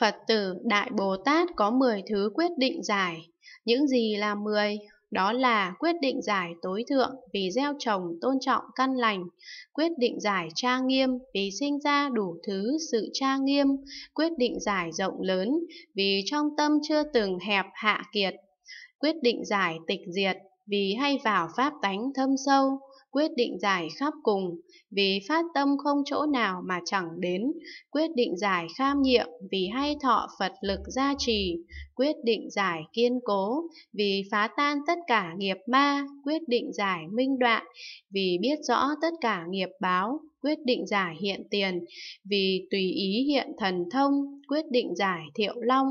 Phật tử Đại Bồ Tát có 10 thứ quyết định giải. Những gì là 10? Đó là quyết định giải tối thượng vì gieo trồng tôn trọng căn lành, quyết định giải tra nghiêm vì sinh ra đủ thứ sự tra nghiêm, quyết định giải rộng lớn vì trong tâm chưa từng hẹp hạ kiệt, quyết định giải tịch diệt vì hay vào pháp tánh thâm sâu, quyết định giải khắp cùng, vì phát tâm không chỗ nào mà chẳng đến, quyết định giải kham nhiệm vì hay thọ Phật lực gia trì, quyết định giải kiên cố vì phá tan tất cả nghiệp ma, quyết định giải minh đoạn vì biết rõ tất cả nghiệp báo, quyết định giải hiện tiền vì tùy ý hiện thần thông, quyết định giải thiệu long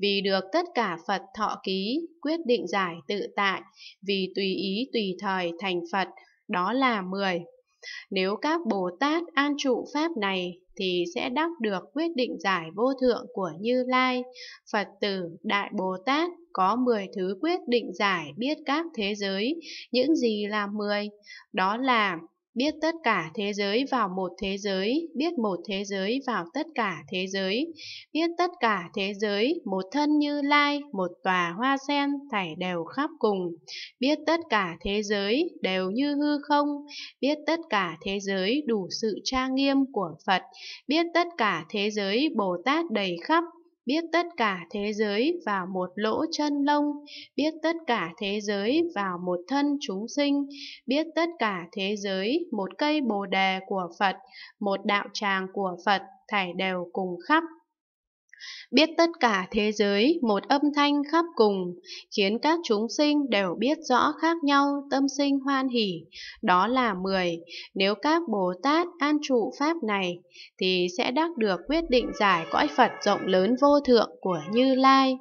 vì được tất cả Phật thọ ký, quyết định giải tự tại, vì tùy ý tùy thời thành Phật, đó là 10. Nếu các Bồ Tát an trụ Pháp này thì sẽ đắc được quyết định giải vô thượng của Như Lai. Phật tử Đại Bồ Tát có 10 thứ quyết định giải biết các thế giới, những gì là 10, đó là biết tất cả thế giới vào một thế giới, biết một thế giới vào tất cả thế giới, biết tất cả thế giới, một thân như lai, một tòa hoa sen thảy đều khắp cùng, biết tất cả thế giới đều như hư không, biết tất cả thế giới đủ sự trang nghiêm của Phật, biết tất cả thế giới Bồ Tát đầy khắp, biết tất cả thế giới vào một lỗ chân lông, biết tất cả thế giới vào một thân chúng sinh, biết tất cả thế giới một cây bồ đề của Phật, một đạo tràng của Phật thảy đều cùng khắp biết tất cả thế giới một âm thanh khắp cùng khiến các chúng sinh đều biết rõ khác nhau tâm sinh hoan hỷ đó là mười nếu các bồ tát an trụ pháp này thì sẽ đắc được quyết định giải cõi phật rộng lớn vô thượng của như lai